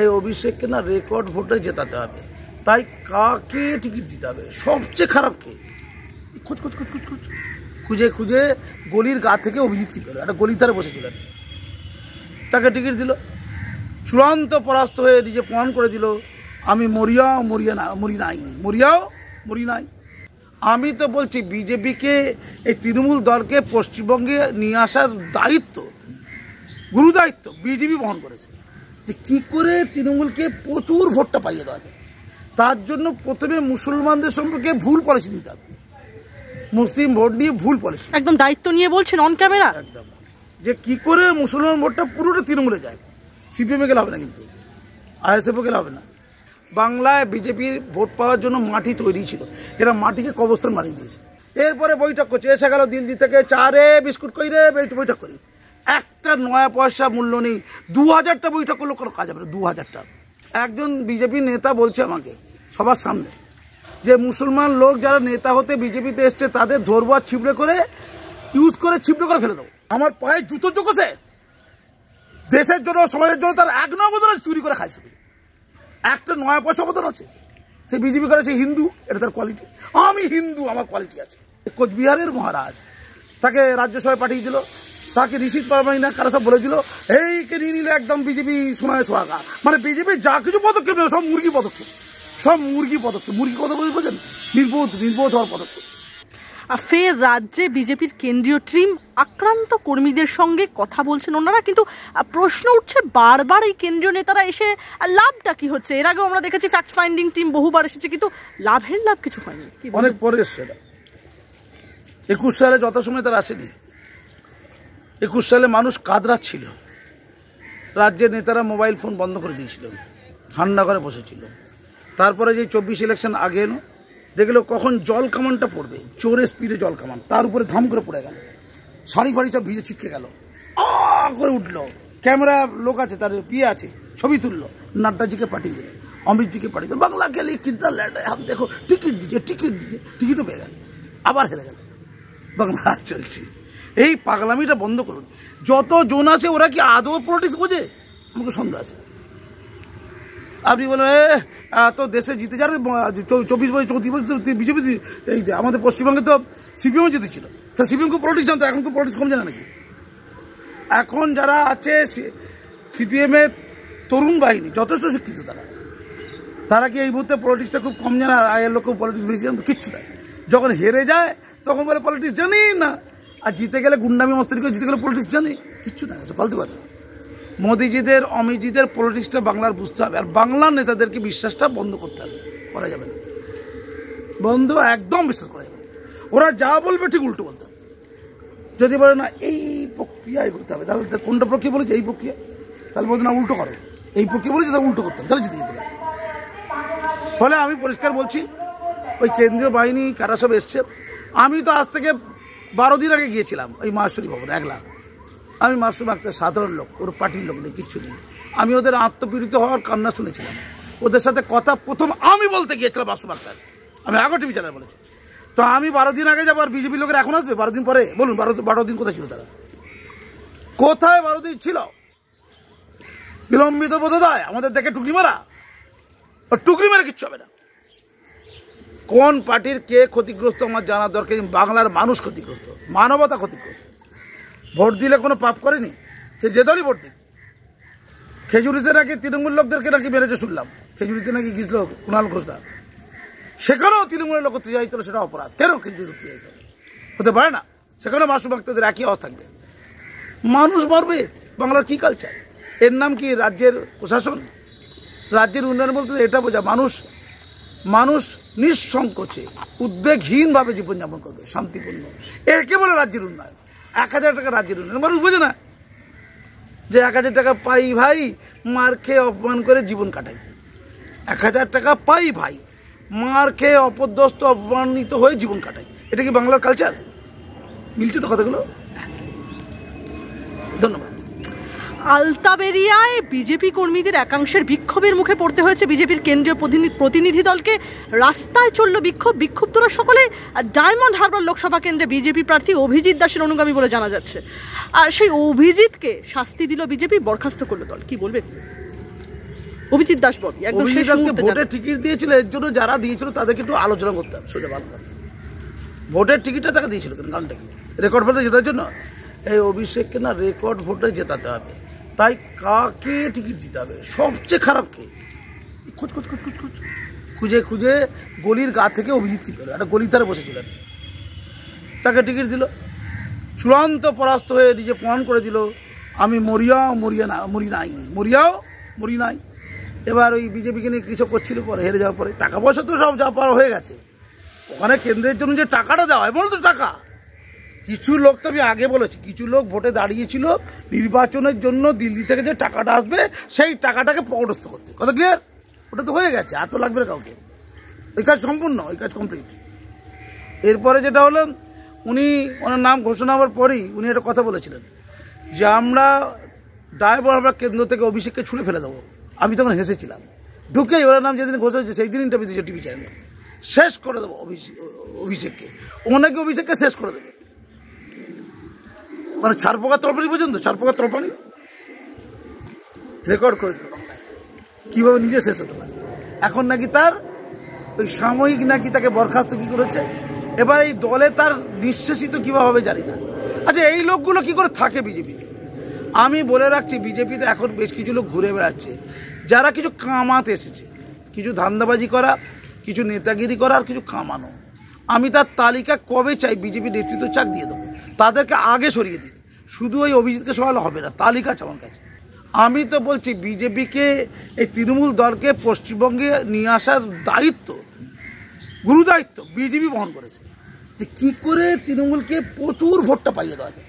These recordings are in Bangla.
এই অভিষেককে না রেকর্ড ভোটে জেতাতে হবে তাই কাকে টিকিট দিতে হবে সবচেয়ে খারাপ কে খোঁজ খোঁজ খোঁজ খোঁজ খোঁজ খুঁজে খুঁজে গলির গা থেকে অভিজিৎকে পেল একটা গলির ধারে বসেছিলেন তাকে টিকিট দিল চূড়ান্ত পরাস্ত হয়ে নিজে প্রমাণ করে দিল আমি মরিয়াও মরিয়া না মরি নাই মরিয়াও মরি নাই আমি তো বলছি বিজেপিকে এই তৃণমূল দলকে পশ্চিমবঙ্গে নিয়ে আসার দায়িত্ব গুরু দায়িত্ব বিজেপি বহন করেছে যে কী করে তৃণমূলকে প্রচুর ভোটটা পাইয়ে দেওয়া যায় তার জন্য প্রথমে মুসলমানদের সম্পর্কে ভুল পলিসি নিতে হবে মুসলিম ভোট নিয়ে ভুল পলিসি একদম দায়িত্ব নিয়ে বলছেন অন ক্যামেরা একদম যে কি করে মুসলমান ভোটটা পুরোটা তৃণমূলে যায় সিপিএমে গেলে হবে না কিন্তু আইএসএফও গেলে হবে না বাংলায় বিজেপির ভোট পাওয়ার জন্য মাটি তৈরি ছিল এরা মাটিকে কবস্থান মারিয়ে দিয়েছে এরপরে বৈঠক করছে এসে গেল দিল্লি থেকে চারে বিস্কুট কইরে বৈঠক করি একটা নয়া পয়সা মূল্য নেই দু হাজারটা বৈঠক করলে কোনো কাজ হবে না দু হাজারটা একজন বিজেপি নেতা বলছে আমাকে সবার সামনে যে মুসলমান লোক যারা নেতা হতে বিজেপিতে এসছে তাদের ধরবো আর ছিপড়ে করে ইউজ করে ছিপড়ে করে ফেলে দেবো আমার পায়ে জুতো চোখেছে দেশের জন্য সমাজের জন্য তার এক নয় বদল চুরি করে খাইছে একটা নয়া পয়সা বদল আছে সে বিজেপি করে সে হিন্দু এটা তার কোয়ালিটি আমি হিন্দু আমার কোয়ালিটি আছে কোচবিহারের মহারাজ তাকে রাজ্যসভায় পাঠিয়েছিল তাকে রিসিভ পারবানি না কারা সব বলেছিল এইকে নিয়ে নিলে একদম বিজেপি শোনায় সোহাগা মানে বিজেপি যা কিছু পদক্ষেপ নেবে সব মুরগি পদক্ষেপ সব মুরগি পদক্ষেপ মুরগি কথা বলে বোঝেন নির্বোধ নির্বোধ হওয়ার পদক্ষেপ ফের রাজ্যে বিজেপির কেন্দ্রীয় টিম আক্রান্ত কর্মীদের সঙ্গে কথা বলছেন ওনারা কিন্তু প্রশ্ন উঠছে বারবার এই কেন্দ্রীয় নেতারা এসে লাভটা কি হচ্ছে এর আগেও আমরা দেখেছি ফ্যাক্ট ফাইন্ডিং টিম বহুবার এসেছে কিন্তু লাভের লাভ কিছু হয়নি অনেক পরে এসছে একুশ সালে যথাসময় তারা আসেনি একুশ সালে মানুষ ছিল রাজ্যের নেতারা মোবাইল ফোন বন্ধ করে দিয়েছিল ঠান্ডা করে বসেছিল তারপরে যে চব্বিশ ইলেকশন আগে এলো দেখলো কখন জল কামানটা পড়বে চোরে স্পিডে জল কামান তার উপরে ধাম করে পড়ে গেল শাড়ি ফাড়ি সব ভিজে ছিটকে গেল আ করে উঠলো ক্যামেরা লোক আছে তার পিয়ে আছে ছবি তুললো নাড্ডাজিকে পাঠিয়ে দিল অমিতজিকে পাঠিয়ে দিল বাংলা গেলে কিদ্দা ল্যাডায় হাম দেখো টিকিট দিচ্ছে টিকিট দিচ্ছে টিকিটও পেয়ে গেল আবার হেরে গেল বাংলা চলছে এই পাগলামিটা বন্ধ করুন যত জন আছে ওরা কি আদৌ পলিটিক্স বোঝে আমাকে সন্দেহ আছে আপনি বলেন তো দেশে জিতে যাবে চব্বিশ বছর চৌত্রিশ বছর বিজেপি এই আমাদের পশ্চিমবঙ্গে তো সিপিএমও জিতেছিল তা সিপিএম খুব পলিটিক্স জানতো এখন তো পলিটিক্স কম জানে নাকি এখন যারা আছে সিপিএমের তরুণ বাহিনী যথেষ্ট শিক্ষিত তারা তারা কি এই মুহূর্তে পলিটিক্সটা খুব কম জানে আর আগের লোক পলিটিক্স বেশি জানতো কিচ্ছু নাই যখন হেরে যায় তখন বলে পলিটিক্স জানেই না আর জিতে গেলে গুন্ডামি মস্তানি করে জিতে গেলে পলিটিক্স জানে কিচ্ছু না ফালতু কথা মোদিজিদের অমিজিদের পলিটিক্সটা বাংলার বুঝতে হবে আর বাংলার নেতাদেরকে বিশ্বাসটা বন্ধ করতে হবে করা যাবে না বন্ধ একদম বিশ্বাস করা যাবে ওরা যা বলবে ঠিক উল্টো বলতে হবে যদি বলে না এই প্রক্রিয়ায় করতে হবে তাহলে কোনটা প্রক্রিয়া বলেছে এই প্রক্রিয়া তাহলে বলতে না উল্টো করে এই প্রক্রিয়া বলেছে তাহলে উল্টো করতে হবে তাহলে জিতে যেতে পারে ফলে আমি পরিষ্কার বলছি ওই কেন্দ্রীয় বাহিনী কারা সব এসছে আমি তো আজ থেকে বারো দিন আগে গিয়েছিলাম ওই মাহসুরি ভবন একলা আমি মাসুম একটা সাধারণ লোক ওর পার্টির লোক নেই কিচ্ছু নেই আমি ওদের আত্মপীড়িত হওয়ার কান্না শুনেছিলাম ওদের সাথে কথা প্রথম আমি বলতে গিয়েছিলাম মাসুম আক্তার আমি আগো টিভি চ্যানেল বলেছি তো আমি বারো দিন আগে যাবো আর বিজেপি লোকের এখন আসবে বারো দিন পরে বলুন বারো বারো দিন কোথায় ছিল তারা কোথায় বারো দিন ছিল বিলম্বিত বোধোদয় আমাদের দেখে টুকরি মারা টুকরি মারা কিচ্ছু হবে না কোন পার্টির কে ক্ষতিগ্রস্ত আমার জানা দরকার বাংলার মানুষ ক্ষতিগ্রস্ত মানবতা ক্ষতিগ্রস্ত ভোট দিলে কোনো পাপ করেনি সে যে দলই ভোট দিক খেজুরিতে নাকি তৃণমূল লোকদেরকে নাকি মেরেছে শুনলাম খেজুরিতে নাকি গিয়েছিল কুণাল ঘোষদা সেখানেও তৃণমূলের লোক উত্তেজিত যাইতো সেটা অপরাধ কেন খেজুরি উত্তেজিত হতে পারে না সেখানে মাসু ভক্তদের একই অবস্থা থাকবে মানুষ মারবে বাংলার কী কালচার এর নাম কি রাজ্যের প্রশাসন রাজ্যের উন্নয়ন বলতে এটা বোঝা মানুষ মানুষ নিঃসংকোচে উদ্বেগহীনভাবে জীবনযাপন করবে শান্তিপূর্ণ একে বলে রাজ্যের উন্নয়ন এক হাজার টাকা রাজ্যের উন্নয়ন মানুষ বোঝে না যে এক হাজার টাকা পাই ভাই মার খেয়ে অপমান করে জীবন কাটাই এক হাজার টাকা পাই ভাই মার খেয়ে অপদস্ত অপমানিত হয়ে জীবন কাটাই এটা কি বাংলার কালচার মিলছে তো কথাগুলো ধন্যবাদ আলতাবেরিয়ায় বিজেপি কর্মীদের একাংশের বিক্ষোভের মুখে পড়তে হয়েছে বিজেপির কেন্দ্রীয় প্রতিনিধি দলকে রাস্তায় চলল বিক্ষোভ বিক্ষুব্ধরা সকলে ডায়মন্ড হারবার লোকসভা কেন্দ্রে বিজেপি প্রার্থী অভিজিৎ দাসের অনুগামী বলে জানা যাচ্ছে আর সেই অভিজিৎকে শাস্তি দিল বিজেপি বরখাস্ত করলো দল কি বলবে অভিজিৎ দাস বল একদম শেষ টিকিট দিয়েছিল এর জন্য যারা দিয়েছিল তাদেরকে একটু আলোচনা করতে হবে সোজা ভালো ভোটের টিকিটটা তাকে দিয়েছিল কেন গানটা রেকর্ড ভোটে জেতার জন্য এই অভিষেককে না রেকর্ড ভোটে জেতাতে হবে তাই কাকে টিকিট দিতে হবে সবচেয়ে খারাপ কে খুঁজ খুঁজ খুঁজ খুঁজ খুঁজ খুঁজে খুঁজে গলির গা থেকে অভিজিৎকে পেল একটা গলির ধারে বসেছিলেন তাকে টিকিট দিল চূড়ান্ত পরাস্ত হয়ে নিজে প্রমাণ করে দিল আমি মরিয়াও মরিয়া না মরি নাই মরিয়াও মরি নাই এবার ওই বিজেপিকে নিয়ে কিছু করছিল পরে হেরে যাওয়ার পরে টাকা পয়সা তো সব যাওয়ার পাওয়া হয়ে গেছে ওখানে কেন্দ্রের জন্য যে টাকাটা দেওয়া হয় বলতো টাকা কিছু লোক তো আমি আগে বলেছি কিছু লোক ভোটে দাঁড়িয়েছিল নির্বাচনের জন্য দিল্লি থেকে যে টাকাটা আসবে সেই টাকাটাকে প্রকটস্থ করতে কথা ক্লিয়ার ওটা তো হয়ে গেছে এত লাগবে লাগবে কাউকে ওই কাজ সম্পূর্ণ ওই কাজ কমপ্লিট এরপরে যেটা হলো উনি ওনার নাম ঘোষণা হওয়ার পরেই উনি একটা কথা বলেছিলেন যে আমরা ড্রাইভার আমরা কেন্দ্র থেকে অভিষেককে ছুঁড়ে ফেলে দেবো আমি তখন হেসেছিলাম ঢুকেই ওনার নাম যেদিন ঘোষণা হয়েছে সেই দিন ইন্টারভিউ দিয়েছে টিভি চ্যানেল শেষ করে দেবো অভিষেক অভিষেককে ওনাকে অভিষেককে শেষ করে দেবে মানে ছারপোকা তলপানি পর্যন্ত ছারপোকা তলপানি রেকর্ড করেছিল বাংলায় কীভাবে নিজে শেষ হতে পারে এখন নাকি তার ওই সাময়িক নাকি তাকে বরখাস্ত কী করেছে এবার এই দলে তার নিঃশ্বাসিত কীভাবে হবে জানি না আচ্ছা এই লোকগুলো কি করে থাকে বিজেপিতে আমি বলে রাখছি বিজেপিতে এখন বেশ কিছু লোক ঘুরে বেড়াচ্ছে যারা কিছু কামাতে এসেছে কিছু ধান্দাবাজি করা কিছু নেতাগিরি করা আর কিছু কামানো আমি তার তালিকা কবে চাই বিজেপি নেতৃত্ব চাক দিয়ে দেবো তাদেরকে আগে সরিয়ে দিন শুধু ওই অভিজিৎকে সরালে হবে না তালিকা আছে আমার কাছে আমি তো বলছি বিজেপিকে এই তৃণমূল দলকে পশ্চিমবঙ্গে নিয়ে আসার দায়িত্ব গুরু দায়িত্ব বিজেপি বহন করেছে যে কী করে তৃণমূলকে প্রচুর ভোটটা পাইয়ে দেওয়া যায়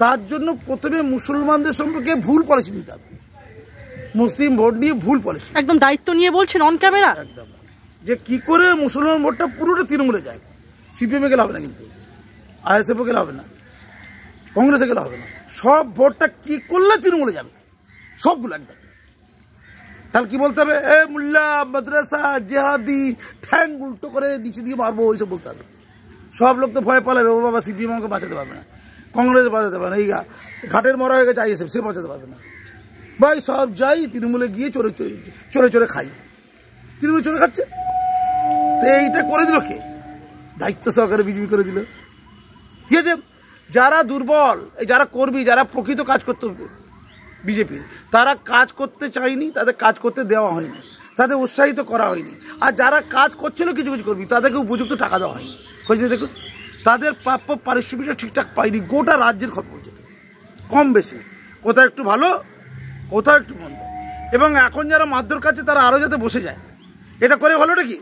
তার জন্য প্রথমে মুসলমানদের সম্পর্কে ভুল পলিসি নিতে হবে মুসলিম ভোট নিয়ে ভুল পলিসি একদম দায়িত্ব নিয়ে বলছেন অন ক্যামেরা একদম যে কি করে মুসলমান ভোটটা পুরোটা তৃণমূলে যায় সিপিএমে গেলে হবে না কিন্তু আইএসএফও গেলে হবে না কংগ্রেসে গেলে হবে না সব ভোটটা কি করলে তৃণমূলে যাবে সবগুলো একদম তাহলে কি বলতে হবে এ মুল্লা মাদ্রাসা জেহাদি ঠ্যাং উল্টো করে নিচে দিয়ে মারবো ওইসব বলতে হবে সব লোক তো ভয় পালাবে ও বাবা সিপিএম আমাকে বাঁচাতে পারবে না কংগ্রেস বাঁচাতে পারবে না এই ঘাটের মরা হয়ে গেছে আইএসএফ সে বাঁচাতে পারবে না ভাই সব যাই তৃণমূলে গিয়ে চড়ে চড়ে চড়ে খাই তৃণমূলে চড়ে খাচ্ছে তো এইটা করে দিল কে দায়িত্ব সহকারে বিজেপি করে দিল ঠিক আছে যারা দুর্বল যারা কর্মী যারা প্রকৃত কাজ করতে বিজেপির তারা কাজ করতে চায়নি তাদের কাজ করতে দেওয়া হয়নি তাদের উৎসাহিত করা হয়নি আর যারা কাজ করছিল কিছু কিছু কর্মী তাদেরকে উপযুক্ত টাকা দেওয়া হয়নি খোঁজ দেখুন তাদের প্রাপ্য পারিশ্রমিকটা ঠিকঠাক পায়নি গোটা রাজ্যের খবর হচ্ছে কম বেশি কোথাও একটু ভালো কোথাও একটু মন্দ এবং এখন যারা মাদ্যর কাছে তারা আরও যাতে বসে যায় এটা করে হলোটা কি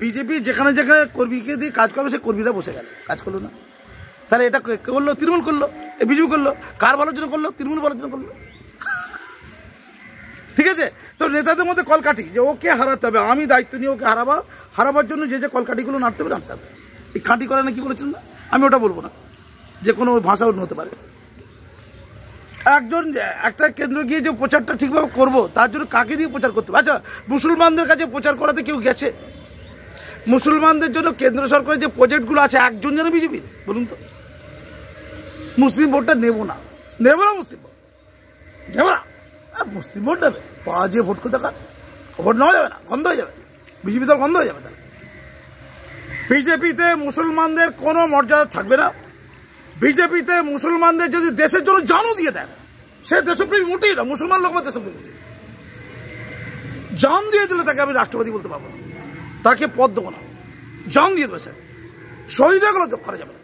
বিজেপি যেখানে যেখানে কর্মীকে দিয়ে কাজ করবে সে কর্মীরা বসে গেল কাজ করলো না তাহলে এটা করলো তৃণমূল করলো বিজেপি করলো কার ভালোর জন্য করলো তৃণমূল ভালোর জন্য করলো ঠিক আছে তো নেতাদের মধ্যে কলকাঠি যে ওকে হারাতে হবে আমি দায়িত্ব নিয়ে ওকে হারাবা হারাবার জন্য যে যে কলকাঠিগুলো নাড়তে হবে নাড়তে হবে এই খাঁটি করা না কি বলেছেন না আমি ওটা বলবো না যে কোনো ভাষা অন্য হতে পারে একজন একটা কেন্দ্র গিয়ে যে প্রচারটা ঠিকভাবে করব তার জন্য কাকে দিয়ে প্রচার করতে হবে আচ্ছা মুসলমানদের কাছে প্রচার করাতে কেউ গেছে মুসলমানদের জন্য কেন্দ্র সরকারের যে প্রজেক্টগুলো আছে একজন যেন বিজেপি বলুন তো মুসলিম ভোটটা নেব না নেব না মুসলিম ভোট নেব না মুসলিম ভোট নেবে পা যে ভোট করতে কার ভোট নেওয়া যাবে না গন্ধ হয়ে যাবে বিজেপি দল গন্ধ হয়ে যাবে তাহলে বিজেপিতে মুসলমানদের কোনো মর্যাদা থাকবে না বিজেপিতে মুসলমানদের যদি দেশের জন্য জানও দিয়ে দেয় সে দেশপ্রেমী মোটেই না মুসলমান লোক আমার দেশপ্রেমী জান দিয়ে দিলে তাকে আমি রাষ্ট্রপতি বলতে পারবো না তাকে পদ্ম দেবো না জং দিয়ে দেবে স্যার শহীদ হয়ে করা যাবে না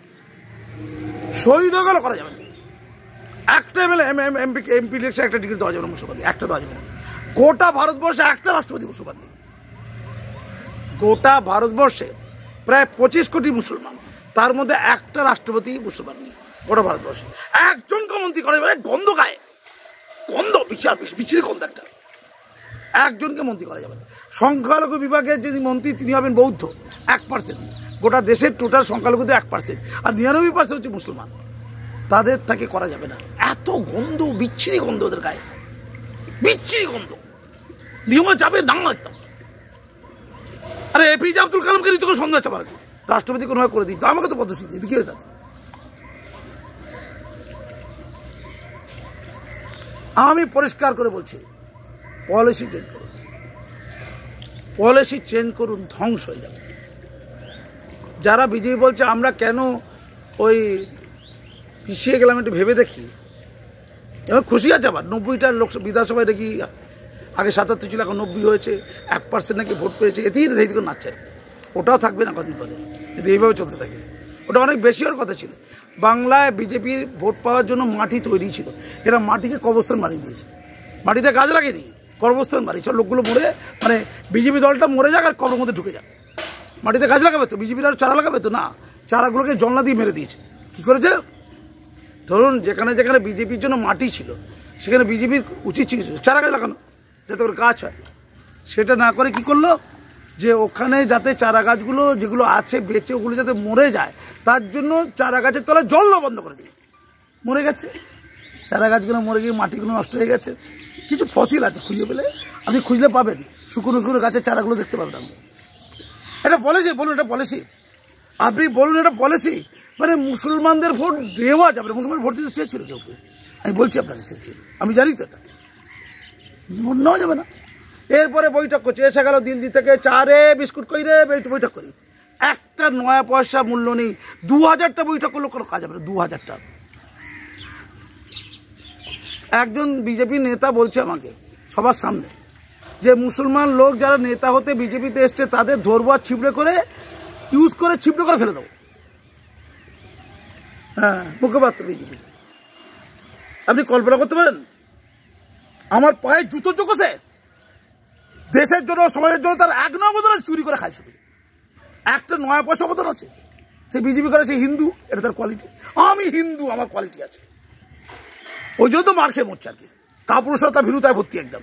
শহীদ হয়ে করা যাবে না একটা এমএলএ এমপি এমপি ইলেকশন একটা ডিগ্রি দেওয়া যাবে না মুসলমান একটা দেওয়া যাবে না গোটা ভারতবর্ষে একটা রাষ্ট্রপতি মুসলমান গোটা ভারতবর্ষে প্রায় পঁচিশ কোটি মুসলমান তার মধ্যে একটা রাষ্ট্রপতি মুসলমান নেই গোটা ভারতবর্ষে একজনকে মন্ত্রী করা যাবে গন্ধ গায়ে গন্ধ বিচার বিচ্ছিরি গন্ধ একটা একজনকে মন্ত্রী করা যাবে না সংখ্যালঘু বিভাগের যিনি মন্ত্রী তিনি হবেন বৌদ্ধ এক পার্সেন্ট গোটা দেশের টোটাল তো এক পার্সেন্ট আর নিরানব্বই পার্সেন্ট হচ্ছে মুসলমান তাদের তাকে করা যাবে না এত গন্ধ বিচ্ছিরি গন্ধ ওদের গায়ে বিচ্ছিরি গন্ধ নিয়মে যাবে না একদম আরে এপিজে আব্দুল কালামকে তোকে সন্দেহ আছে আমার রাষ্ট্রপতি কোনোভাবে করে দিই আমাকে তো পদ্মশ্রী দিই কি তাদের আমি পরিষ্কার করে বলছি পলিসি চেঞ্জ করুন পলিসি চেঞ্জ করুন ধ্বংস হয়ে যাবে যারা বিজেপি বলছে আমরা কেন ওই পিছিয়ে গেলাম একটু ভেবে দেখি এবার খুশি আছে আবার নব্বইটা লোক বিধানসভায় দেখি আগে সাতাত্তর ছিল এখন নব্বই হয়েছে এক পার্সেন্ট নাকি ভোট পেয়েছে এতেই না ধীরে নাচ্ছেন ওটাও থাকবে না কদিন পরে যদি এইভাবে চলতে থাকে ওটা অনেক বেশি হওয়ার কথা ছিল বাংলায় বিজেপির ভোট পাওয়ার জন্য মাটি তৈরি ছিল এরা মাটিকে কবস্থান মারিয়ে দিয়েছে মাটিতে কাজ লাগেনি কর্মস্থান বাড়ি মানে সব লোকগুলো মরে মানে বিজেপি দলটা মরে যাক আর কবর মধ্যে ঢুকে যাক মাটিতে গাছ লাগাবে তো বিজেপির আর চারা লাগাবে তো না চারাগুলোকে জলনা দিয়ে মেরে দিয়েছে কী করেছে ধরুন যেখানে যেখানে বিজেপির জন্য মাটি ছিল সেখানে বিজেপির উচিত ছিল চারা গাছ লাগানো যাতে করে গাছ হয় সেটা না করে কি করলো যে ওখানে যাতে চারা গাছগুলো যেগুলো আছে বেঁচে ওগুলো যাতে মরে যায় তার জন্য চারা গাছের তলায় জল বন্ধ করে দিই মরে গেছে চারা গাছগুলো মরে গিয়ে মাটিগুলো নষ্ট হয়ে গেছে কিছু ফসিল আছে খুঁজে পেলে আপনি খুঁজলে পাবেন শুকনো শুকনো গাছের চারাগুলো দেখতে পাবেন আপনি এটা পলিসি বলুন এটা পলিসি আপনি বলুন এটা পলিসি মানে মুসলমানদের ভোট দেওয়া যাবে মুসলমান ভোট দিতে চেয়েছিল কেউ কেউ আমি বলছি আপনাকে চেয়েছিল আমি জানি তো এটা ভোট নেওয়া যাবে না এরপরে বৈঠক করছে এসে গেল দিল্লি থেকে চারে বিস্কুট কই রে বৈঠক করি একটা নয়া পয়সা মূল্য নেই দু হাজারটা বৈঠক করলে কোনো কাজ হবে না দু হাজারটা একজন বিজেপি নেতা বলছে আমাকে সবার সামনে যে মুসলমান লোক যারা নেতা হতে বিজেপিতে এসছে তাদের ধরবো আর ছিপড়ে করে ইউজ করে ছিপড়ে করে ফেলে দেবো হ্যাঁ মুখপাত্র বিজেপি আপনি কল্পনা করতে পারেন আমার পায়ে জুতো চোখে দেশের জন্য সমাজের জন্য তার এক নয় অবদান চুরি করে খায় ছবি একটা নয় পয়সা অবদান আছে সে বিজেপি করে সে হিন্দু এটা তার কোয়ালিটি আমি হিন্দু আমার কোয়ালিটি আছে ওই জন্য তো মার খেয়ে মরছে আর কি কাপুরুষতা ভীরুতায় ভর্তি একদম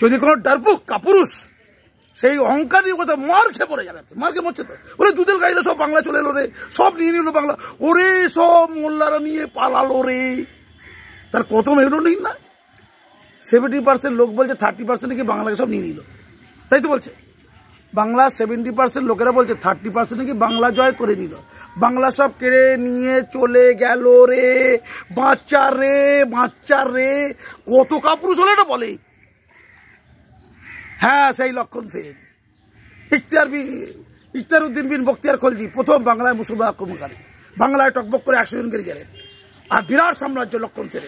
যদি কোনো ডারপুক কাপুরুষ সেই অহংকার নিয়ে কোথাও মার খেয়ে পড়ে যাবে মার খেয়ে মরছে তো ওরে দুধের গাড়িরা সব বাংলা চলে এলো রে সব নিয়ে নিল বাংলা ওরে সব মোল্লারা নিয়ে পালালো রে তার কত মেরো নেই না সেভেন্টি পার্সেন্ট লোক বলছে থার্টি পার্সেন্ট নাকি বাংলাকে সব নিয়ে নিল তাই তো বলছে বাংলা সেভেন্টি পার্সেন্ট লোকেরা বলছে থার্টি পার্সেন্ট নাকি বাংলা জয় করে নিল বাংলা সব কেড়ে নিয়ে চলে গেল রে বাচ্চা রে বাচ্চা রে কত কাপুরুষ হলে এটা বলে হ্যাঁ সেই লক্ষণ সেন ইখতিয়ার ইখতিয়ার উদ্দিন বিন বক্তিয়ার খলজি প্রথম বাংলায় মুসলমান আক্রমণকারী বাংলায় টকবক করে একশো জন জনকে গেলেন আর বিরাট সাম্রাজ্য লক্ষণ সেন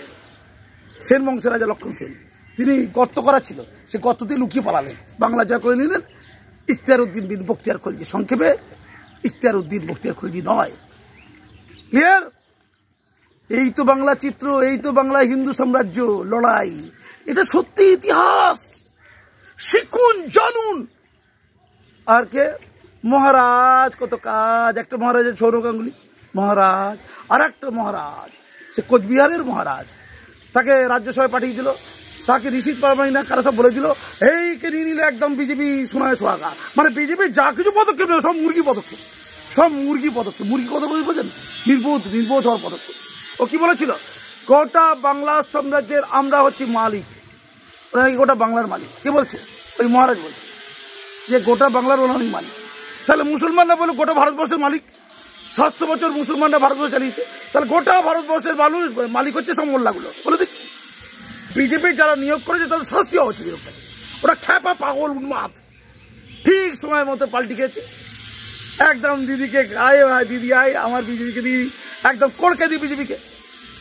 সেন বংশের রাজা লক্ষণ সেন তিনি গর্ত করা ছিল সে গর্ত দিয়ে লুকিয়ে পালালেন বাংলা জয় করে নিলেন ইখতিয়ার উদ্দিন বিন বক্তিয়ার খলজি সংক্ষেপে ইস্তিয়ার উদ্দিন বক্তিয়ার খলজি নয় ক্লিয়ার এই তো বাংলা চিত্র এই তো বাংলা হিন্দু সাম্রাজ্য লড়াই এটা সত্যি ইতিহাস শিখুন জানুন আর কে মহারাজ কত কাজ একটা মহারাজের সৌরভ গাঙ্গুলি মহারাজ আর একটা মহারাজ সে কোচবিহারের মহারাজ তাকে রাজ্যসভায় পাঠিয়েছিল তাকে রিসিভ পারবানি মানে না কারা সব বলে দিল এইকে নিয়ে নিলে একদম বিজেপি শোনায় সোহাগা মানে বিজেপি যা কিছু পদক্ষেপ নেবে সব মুরগি পদক্ষেপ সব মুরগি পদক্ষেপ মুরগি কত বলে বোঝেন নির্বোধ নির্বোধ হওয়ার পদক্ষেপ ও কি বলেছিল গোটা বাংলা সাম্রাজ্যের আমরা হচ্ছি মালিক গোটা বাংলার মালিক কে বলছে ওই মহারাজ বলছে যে গোটা বাংলার ওনার মালিক তাহলে মুসলমানরা বলে গোটা ভারতবর্ষের মালিক সাতশো বছর মুসলমানরা ভারতবর্ষ চালিয়েছে তাহলে গোটা ভারতবর্ষের মানুষ মালিক হচ্ছে সব মোল্লাগুলো বলে দিচ্ছি বিজেপির যারা নিয়োগ করেছে তাদের শাস্তি হচ্ছে ওটা ওরা খ্যাপা পাগল উন্মাদ ঠিক সময় মতো পাল্টি খেয়েছে একদম দিদিকে আয় ভাই দিদি আয় আমার বিজেপিকে দিদি একদম কড়কে দিই বিজেপিকে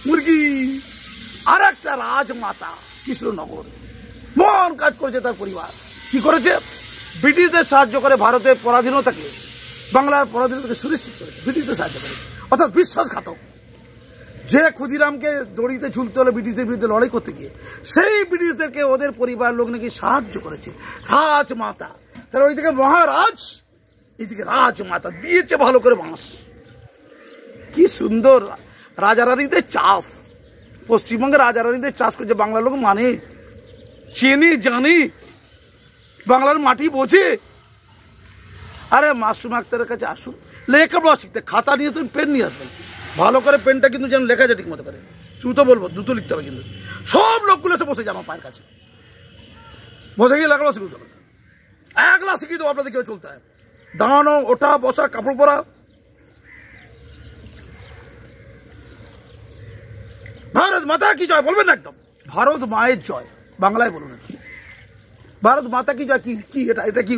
মুরগি আর একটা রাজমাতা কৃষ্ণনগর মন কাজ করেছে তার পরিবার কি করেছে ব্রিটিশদের সাহায্য করে ভারতের পরাধীনতাকে বাংলার পরাধীনতাকে সুনিশ্চিত করে ব্রিটিশদের সাহায্য করে অর্থাৎ বিশ্বাসঘাতক যে ক্ষুদিরামকে দড়িতে ঝুলতে হলো ব্রিটিশদের বিরুদ্ধে লড়াই করতে গিয়ে সেই ব্রিটিশদেরকে ওদের পরিবার লোক নাকি সাহায্য করেছে রাজমাতা তাহলে ওইদিকে মহারাজ এদিকে রাজমাতা দিয়েছে ভালো করে বাঁশ কি সুন্দর রাজারানীদের চাষ পশ্চিমবঙ্গে রাজারানীদের চাষ করছে বাংলার লোক মানে চেনি জানি বাংলার মাটি বোঝে আরে মাসুম আক্তারের কাছে আসুন লেখাপড়া শিখতে খাতা নিয়ে তুমি পেন নিয়ে আসবেন ভালো করে পেনটা কিন্তু যেন লেখা যায় ঠিকমতো করে তুই তো বলবো দ্রুত লিখতে হবে কিন্তু সব লোকগুলো এসে বসে যায় আমার পায়ের কাছে বসে গিয়ে লাগলো শিখিয়ে একলা শিখিয়ে দেবো আপনাদের কেউ চলতে হয় দাঁড়ানো ওঠা বসা কাপড় পরা ভারত মাতা কি জয় বলবেন না একদম ভারত মায়ের জয় বাংলায় বলুন ভারত মাতা কি জয় কি কি এটা এটা কি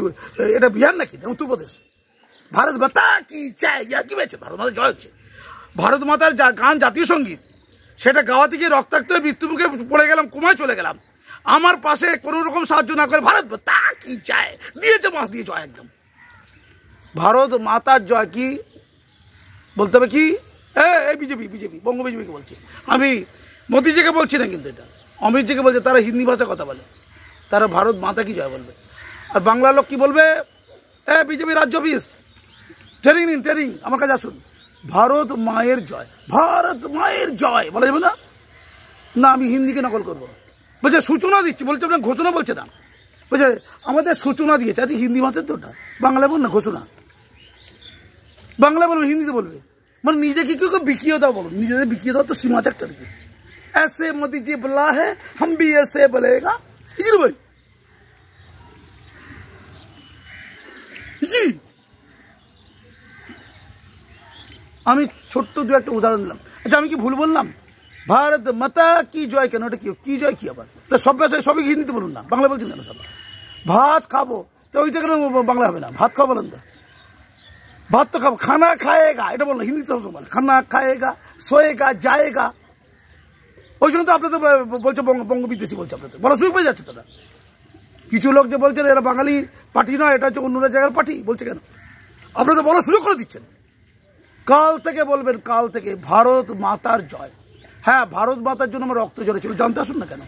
এটা বিহার নাকি উত্তরপ্রদেশ ভারত মাতা কি চায় কি বেছে ভারত মাতা জয় হচ্ছে ভারত মাতার গান জাতীয় সঙ্গীত সেটা গাওয়াতে গিয়ে রক্তাক্ত মৃত্যুমুখে পড়ে গেলাম কুমায় চলে গেলাম আমার পাশে কোনো রকম সাহায্য না করে ভারত তা কি চায় দিয়েছে মাস দিয়ে জয় একদম ভারত মাতার জয় কি বলতে হবে কি এই বিজেপি বিজেপি বঙ্গ বিজেপিকে বলছি আমি মোদিজিকে বলছি না কিন্তু এটা অমিতজিকে বলছে তারা হিন্দি ভাষা কথা বলে তারা ভারত মাতা কি জয় বলবে আর বাংলার লোক কি বলবে এ বিজেপি রাজ্য অফিস ট্রেনিং নিন ট্রেনিং আমার কাছে আসুন ভারত মায়ের জয় ভারত মায়ের জয় বলা যাবে না না আমি হিন্দিকে নকল করবো বলছে সূচনা দিচ্ছি বলছে আপনার ঘোষণা বলছে না বলছে আমাদের সূচনা দিয়েছে আজকে হিন্দি ভাষার তো ওটা বাংলা বল না ঘোষণা বাংলা বলবে হিন্দিতে বলবে মানে নিজেকে কি কেউ বিকিয়ে দাও বলো নিজেদের বিকিয়ে দাও তো সীমা চাকটা আর কি এসে मोदी जी বলা হ্যাঁ বি এসে বলে গা जी भाई আমি ছোট্ট দু একটা উদাহরণ দিলাম আচ্ছা আমি কি ভুল বললাম ভারত মাতা কি জয় কেন ওটা কি কি জয় কি আবার তো সব ভাষায় সবই হিন্দিতে বলুন না বাংলা বলছেন কেন সব ভাত খাবো তো ওইটা কেন বাংলা হবে না ভাত খাওয়া বলেন তো ভাত তো খাবো খানা খায়েগা এটা বললাম হিন্দিতে সব বলে খানা খায়েগা সোয়েগা যায়গা ওই জন্য তো আপনাদের বলছে বঙ্গ বঙ্গ বিদেশি বলছে আপনাদের বলা সুযোগ পেয়ে যাচ্ছে তারা কিছু লোক যে বলছেন এরা বাঙালি পার্টি নয় এটা হচ্ছে অন্য জায়গার পার্টি বলছে কেন আপনারা তো বলার সুযোগ করে দিচ্ছেন কাল থেকে বলবেন কাল থেকে ভারত মাতার জয় হ্যাঁ ভারত মাতার জন্য আমার রক্ত ঝরেছিল জানতে আসুন না কেন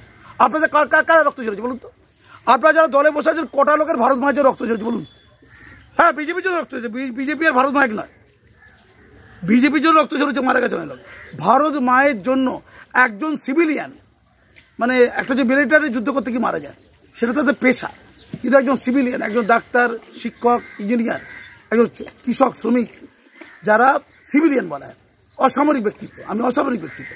আপনাদের কার কার কারা রক্ত ঝরেছে বলুন তো আপনারা যারা দলে বসে আছেন কটা লোকের ভারত মায়ের জন্য রক্ত ঝরেছে বলুন হ্যাঁ বিজেপির জন্য রক্ত হয়েছে বিজেপি আর ভারত মায়ের নয় বিজেপির জন্য রক্ত ঝরেছে মারা গেছে না ভারত মায়ের জন্য একজন সিভিলিয়ান মানে একটা যে মিলিটারি যুদ্ধ করতে কি মারা যায় সেটা তাদের পেশা কিন্তু একজন সিভিলিয়ান একজন ডাক্তার শিক্ষক ইঞ্জিনিয়ার একজন কৃষক শ্রমিক যারা সিভিলিয়ান বলায় অসামরিক ব্যক্তিত্ব আমি অসামরিক ব্যক্তিত্ব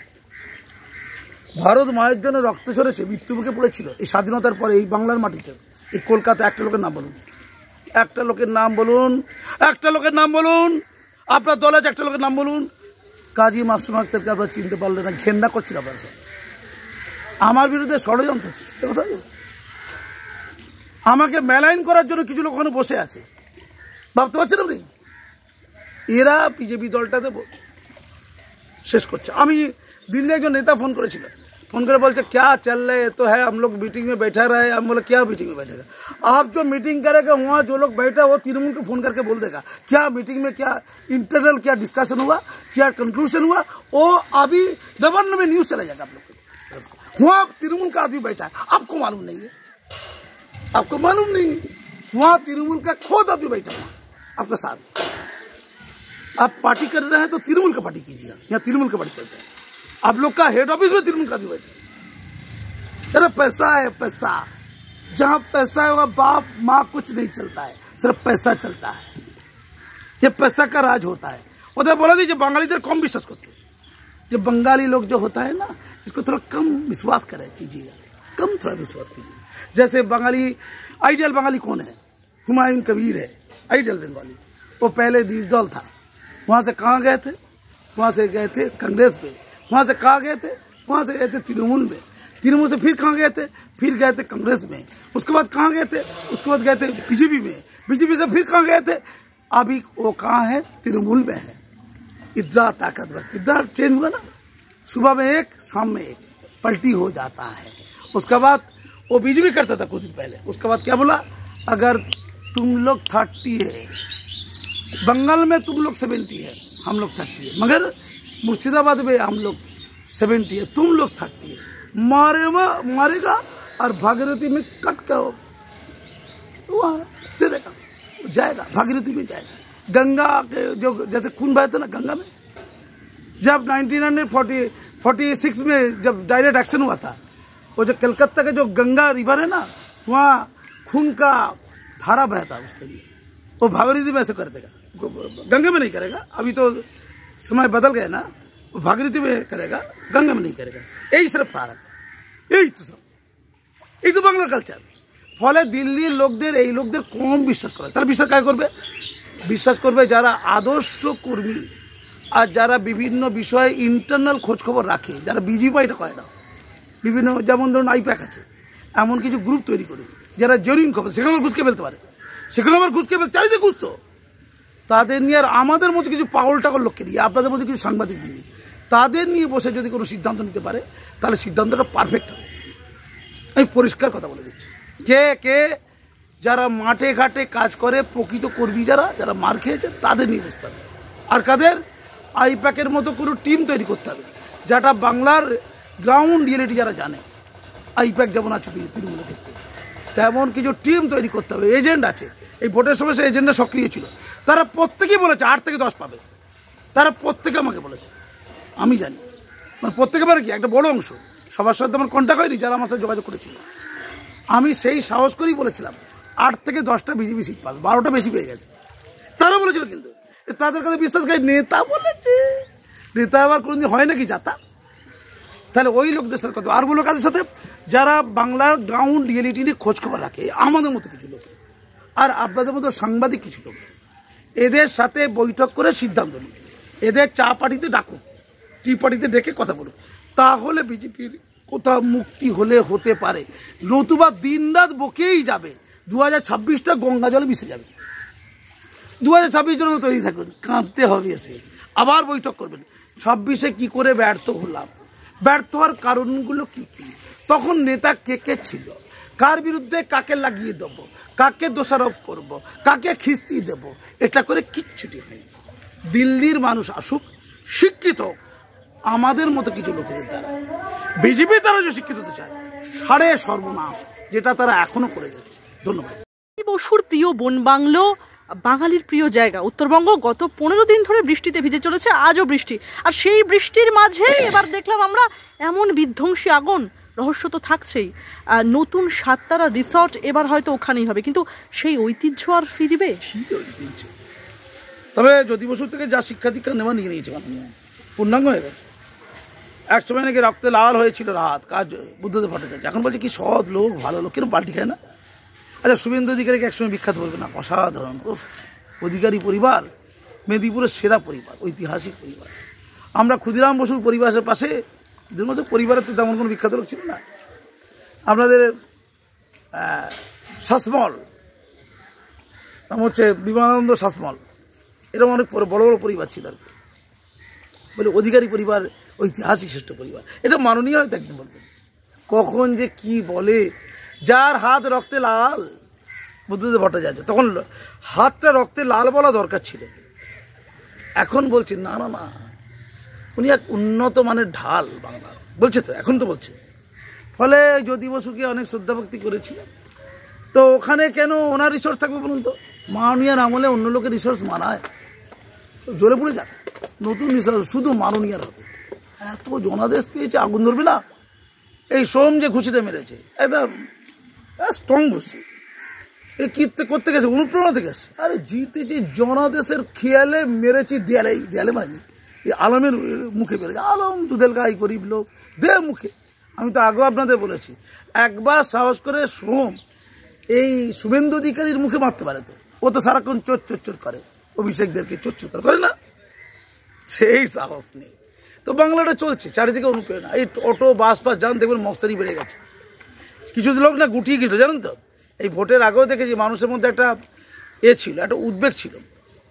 ভারত মায়ের জন্য রক্ত ঝরেছে মৃত্যুমুখে পড়েছিল এই স্বাধীনতার পরে এই বাংলার মাটিতে এই কলকাতা একটা লোকের নাম বলুন একটা লোকের নাম বলুন একটা লোকের নাম বলুন আপনার দল আছে একটা লোকের নাম বলুন কাজী মাসুম আক্তারকে আপনারা চিনতে পারলেন না ঘেন্না করছিল আপনার আমার বিরুদ্ধে ষড়যন্ত্র হচ্ছে কথা আমাকে মেলাইন করার জন্য কিছু লোক ওখানে বসে আছে ভাবতে পারছেন আপনি এরা বিজেপি দলটাতে শেষ করছে আমি দিল্লি একজন নেতা ফোন করেছিল फोन कर बोलते क्या चल रहे तो है हम लोग मीटिंग में बैठा रहे हम बोले क्या मीटिंग में बैठेगा आप जो मीटिंग करेगा वहाँ जो लोग बैठे वो तृणमूल को फोन करके बोल देगा क्या मीटिंग में क्या इंटरनल क्या डिस्कशन हुआ क्या कंक्लूजन हुआ वो अभी नवन्न में न्यूज चला जाएगा आप लोग वहाँ तृणमूल का आदमी बैठा है आपको मालूम नहीं है आपको मालूम नहीं है वहाँ तृणमूल का खुद आदमी बैठा हुआ आपका साथ आप पार्टी कर रहे हैं तो तृणमूल का पार्टी कीजिए यहाँ तृणमूल का पार्टी चलता है आप लोग का हेड ऑफिस में तृणमूल का बैठे चलो पैसा है पैसा जहां पैसा है वहां बाप माँ कुछ नहीं चलता है सिर्फ पैसा चलता है ये पैसा का राज होता है उधर बोला दीजिए बंगाली इधर कम विश्वास करते जो बंगाली लोग जो होता है ना इसको थोड़ा कम विश्वास करें कीजिएगा कम थोड़ा विश्वास कीजिए जैसे बंगाली आइडियल बंगाली कौन है हुमायूं कबीर है आइडियल बंगाली वो पहले डिजिटल था वहां से कहा गए थे वहां से गए थे कांग्रेस पे वहां से कहा गए थे वहां से गए थे तृणमूल में तृणमूल से फिर कहा गए थे फिर गए थे कांग्रेस में उसके बाद कहाँ गए थे उसके बाद गए थे बीजेपी में बीजेपी से फिर कहा गए थे अभी वो कहाँ है तृणमूल में है इतना ताकतवर इतना चेंज हुआ ना सुबह में एक शाम में एक पलटी हो जाता है उसके बाद वो बीजेपी करता था कुछ दिन पहले उसके बाद क्या बोला अगर तुम लोग थर्टी है बंगाल में तुम लोग सेवेंटी है हम लोग थर्टी है मगर मुर्शिदाबाद में हम लोग सेवेंटी है तुम लोग थर्टी है मारे मारेगा और भागीरथी में कट का वहाँ दे देगा जाएगा भागीरथी में जाएगा गंगा के जो जैसे खून थे ना गंगा में जब nineteen hundred forty forty six में जब डायरेक्ट एक्शन हुआ था वो जो कलकत्ता का जो गंगा रिवर है ना वहाँ खून का धारा बहता उसके लिए वो भागीरथी में ऐसे कर देगा गंगे में नहीं करेगा अभी तो समय बदल गया ना वो भागीरथी में करेगा गंगे में नहीं करेगा यही सिर्फ भारत यही तो সব এই তো বাংলা কালচার ফলে দিল্লির লোকদের এই লোকদের কম বিশ্বাস করে তারা বিশ্বাস কায় করবে বিশ্বাস করবে যারা আদর্শ কর্মী আর যারা বিভিন্ন বিষয়ে ইন্টারনাল খোঁজখবর রাখে যারা বিজিপাইটা করে না বিভিন্ন যেমন ধরুন আইপ্যাক আছে এমন কিছু গ্রুপ তৈরি করে যারা জরিং খবর সেখানে ঘুষকে ফেলতে পারে সেখানে আমার ঘুষকে ফেলতে চারিদিকে ঘুষ তাদের নিয়ে আর আমাদের মধ্যে কিছু পাগল টাগল লোককে নিয়ে আপনাদের মধ্যে কিছু সাংবাদিক নিয়ে তাদের নিয়ে বসে যদি কোনো সিদ্ধান্ত নিতে পারে তাহলে সিদ্ধান্তটা পারফেক্ট হবে আমি পরিষ্কার কথা বলে দিচ্ছি কে কে যারা মাঠে ঘাটে কাজ করে প্রকৃত কর্মী যারা যারা মার খেয়েছে তাদের নিয়ে বসতে হবে আর কাদের আইপ্যাকের মতো কোনো টিম তৈরি করতে হবে যেটা বাংলার গ্রাউন্ড রিয়েলিটি যারা জানে আইপ্যাক যেমন আছে তৃণমূলের ক্ষেত্রে তেমন কিছু টিম তৈরি করতে হবে এজেন্ট আছে এই ভোটের সময় সে এজেন্ডা সক্রিয় ছিল তারা প্রত্যেকেই বলেছে আট থেকে দশ পাবে তারা প্রত্যেকে আমাকে বলেছে আমি জানি মানে প্রত্যেকে মানে কি একটা বড় অংশ সবার সাথে আমার কন্ট্যাক্ট হয়নি যারা আমার সাথে যোগাযোগ করেছিল আমি সেই সাহস করেই বলেছিলাম আট থেকে দশটা বিজেপি সিট পাবে বারোটা বেশি পেয়ে গেছে তারা বলেছিল কিন্তু তাদের কাছে বিশ্বাস করি নেতা বলেছে নেতা আবার কোনোদিন হয় নাকি যাতা তাহলে ওই লোকদের সাথে কথা আর বলো কাদের সাথে যারা বাংলার গ্রাউন্ড রিয়েলিটি নিয়ে খোঁজখবর রাখে আমাদের মতো কিছু লোক আর আপনাদের মতো সাংবাদিক কিছু লোক এদের সাথে বৈঠক করে সিদ্ধান্ত নিন এদের চা পার্টিতে ডাকুক টি পার্টিতে ডেকে কথা বলুক তাহলে বিজেপির কোথাও মুক্তি হলে হতে পারে নতুবা দিন রাত বকেই যাবে দু হাজার ছাব্বিশটা গঙ্গা জলে মিশে যাবে দু হাজার ছাব্বিশ জন তৈরি থাকুন কাঁদতে হবে এসে আবার বৈঠক করবেন ছাব্বিশে কি করে ব্যর্থ হলাম ব্যর্থ হওয়ার কারণগুলো কি কি তখন নেতা কে কে ছিল কার বিরুদ্ধে কাকে লাগিয়ে দেবো কাকে দোষারোপ করব। কাকে খিস্তি দেব এটা করে কিচ্ছুটি হয়নি দিল্লির মানুষ আসুক শিক্ষিত আমাদের মতো কিছু লোকেদের দ্বারা বিজেপি তারা যে শিক্ষিত হতে চায় সাড়ে সর্বনাশ যেটা তারা এখনো করে যাচ্ছে ধন্যবাদ বসুর প্রিয় বনবাংলো বাঙালির প্রিয় জায়গা উত্তরবঙ্গ গত পনেরো দিন ধরে বৃষ্টিতে ভিজে চলেছে আজও বৃষ্টি আর সেই বৃষ্টির মাঝে এবার দেখলাম আমরা এমন বিধ্বংসী আগুন রহস্য তো থাকছেই নতুন সাততারা রিসর্ট এবার হয়তো ওখানেই হবে কিন্তু সেই ঐতিহ্য আর ফিরবে ঐতিহ্য তবে জ্যোতি বসুর থেকে যা শিক্ষা দীক্ষা নেওয়া নিয়ে নিয়েছে পূর্ণাঙ্গ হয়ে গেছে এক সময় নাকি রক্তে লাল হয়েছিল রাত কাজ বুদ্ধদেব ভট্টাচার্য এখন বলছে কি সৎ লোক ভালো লোক কিরম পাল্টি খায় না আচ্ছা শুভেন্দু অধিকারীকে একসময় বিখ্যাত বলবে না অসাধারণ অধিকারী পরিবার মেদিনীপুরের সেরা পরিবার ঐতিহাসিক পরিবার আমরা ক্ষুদিরাম বসুর পরিবারের পাশে দুর্মত পরিবারের তো তেমন কোনো বিখ্যাত লোক ছিল না আপনাদের সাসমল নাম হচ্ছে বিমানন্দ সাসমল এরকম অনেক বড় বড় পরিবার ছিল আর কি বলে অধিকারী পরিবার ঐতিহাসিক শ্রেষ্ঠ পরিবার এটা মাননীয় হয়তো একদিন বলবেন কখন যে কি বলে যার হাত রক্তে লাল বুদ্ধদেব ভট্টাচার্য তখন হাতটা রক্তে লাল বলা দরকার ছিল এখন বলছে না না না উনি এক উন্নত মানের ঢাল বাংলা বলছে তো এখন তো বলছে ফলে জ্যোতি বসুকে অনেক শ্রদ্ধাভক্তি করেছি তো ওখানে কেন ওনার রিসোর্স থাকবে বলুন তো মাননীয়ার আমলে অন্য লোকের রিসোর্স মানায় জ্বলে পড়ে যাক নতুন রিসোর্স শুধু মাননীয়ার হবে এত জনাদেশ পেয়েছে আগুন ধরবে না এই সোম যে ঘুষিতে মেরেছে একদম স্ট্রং ঘুষি এই কীর্তে করতে গেছে অনুপ্রেরণা থেকে গেছে আরে জিতেছি জনাদেশের খেয়ালে মেরেছি দেয়ালেই দেয়ালে মারিনি আলমের মুখে বেরোয় আলম দুধের গাই গরিব লোক দে মুখে আমি তো আগেও আপনাদের বলেছি একবার সাহস করে সোম এই শুভেন্দু অধিকারীর মুখে মারতে পারে তো ও তো সারাক্ষণ চোর চোর চোর করে অভিষেকদেরকে চোর চোর করে না সেই সাহস নেই তো বাংলাটা চলছে চারিদিকে অনুপ্রেরণা এই অটো বাস ফাস যান দেখবেন মস্তারি বেড়ে গেছে কিছু লোক না গুটিয়ে গেছিল জানেন তো এই ভোটের আগেও দেখেছি মানুষের মধ্যে একটা এ ছিল একটা উদ্বেগ ছিল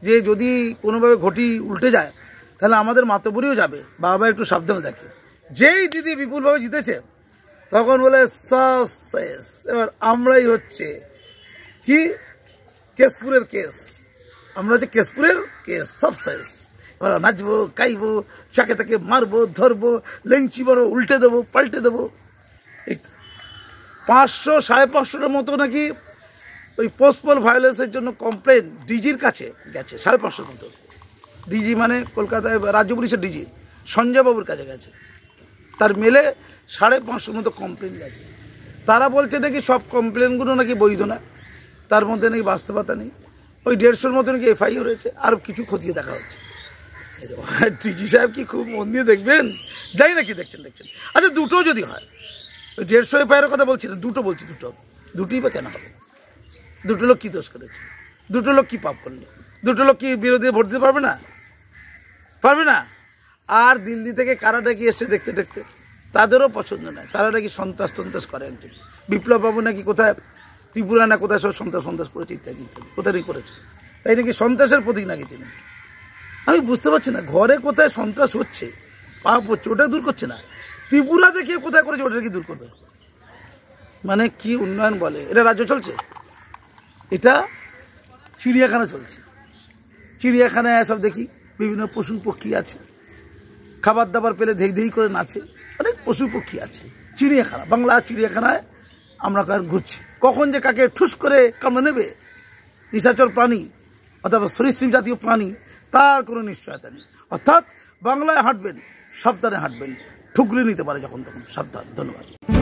যে যদি কোনোভাবে ঘটি উল্টে যায় তাহলে আমাদের মাতবুরিও যাবে বাবা একটু সাবধানে দেখে যেই দিদি বিপুলভাবে জিতেছে তখন বলে শেষ এবার আমরাই হচ্ছে কি কেশপুরের কেস আমরা হচ্ছে কেশপুরের কেস সব এবার নাচবো কাইবো চাকে তাকে মারবো ধরবো লেঞ্চি মারো উল্টে দেবো পাল্টে দেবো এই পাঁচশো সাড়ে পাঁচশোটার মতো নাকি ওই পোস্টপল ভায়োলেন্সের জন্য কমপ্লেন ডিজির কাছে গেছে সাড়ে পাঁচশোর মতো ডিজি মানে কলকাতায় রাজ্য পুলিশের ডিজি সঞ্জয়বাবুর কাছে গেছে তার মেলে সাড়ে পাঁচশোর মতো কমপ্লেন গেছে তারা বলছে নাকি সব কমপ্লেনগুলো নাকি বৈধ না তার মধ্যে নাকি বাস্তবতা নেই ওই দেড়শোর মতো নাকি এফআইও রয়েছে আর কিছু খতিয়ে দেখা হচ্ছে ডিজি সাহেব কি খুব মন দিয়ে দেখবেন যাই নাকি দেখছেন দেখছেন আচ্ছা দুটো যদি হয় ওই দেড়শো এফআইআর কথা বলছি না দুটো বলছি দুটো দুটোই বা কেন হবে দুটো লোক কী দোষ করেছে দুটো লোক কী পাপ করলো দুটো লোক কি বিরোধী ভোট দিতে পারবে না পারবে না আর দিল্লি থেকে কারা নাকি এসছে দেখতে দেখতে তাদেরও পছন্দ নয় তারা নাকি সন্ত্রাস টন্ত্রাস করে একজন বাবু নাকি কোথায় ত্রিপুরা না কোথায় সব সন্ত্রাস সন্ত্রাস করেছে ইত্যাদি ইত্যাদি কোথায় করেছে তাই নাকি সন্ত্রাসের প্রতীক নাকি তিনি আমি বুঝতে পারছি না ঘরে কোথায় সন্ত্রাস হচ্ছে পাপ হচ্ছে ওটা দূর করছে না ত্রিপুরা দেখে কোথায় করেছে ওটা কি দূর করবে মানে কি উন্নয়ন বলে এটা রাজ্য চলছে এটা চিড়িয়াখানা চলছে চিড়িয়াখানায় সব দেখি বিভিন্ন পশু পক্ষী আছে খাবার দাবার পেলে ধেই ধেই করে নাচে অনেক পশু পক্ষী আছে চিড়িয়াখানা বাংলা চিড়িয়াখানায় আমরা ঘুরছি কখন যে কাকে ঠুস করে কামড়ে নেবে নিশাচর প্রাণী অথবা সরিষ্ঠিম জাতীয় প্রাণী তার কোনো নিশ্চয়তা নেই অর্থাৎ বাংলায় হাঁটবেন সাবধানে হাঁটবেন ঠুকরে নিতে পারে যখন তখন সাবধান ধন্যবাদ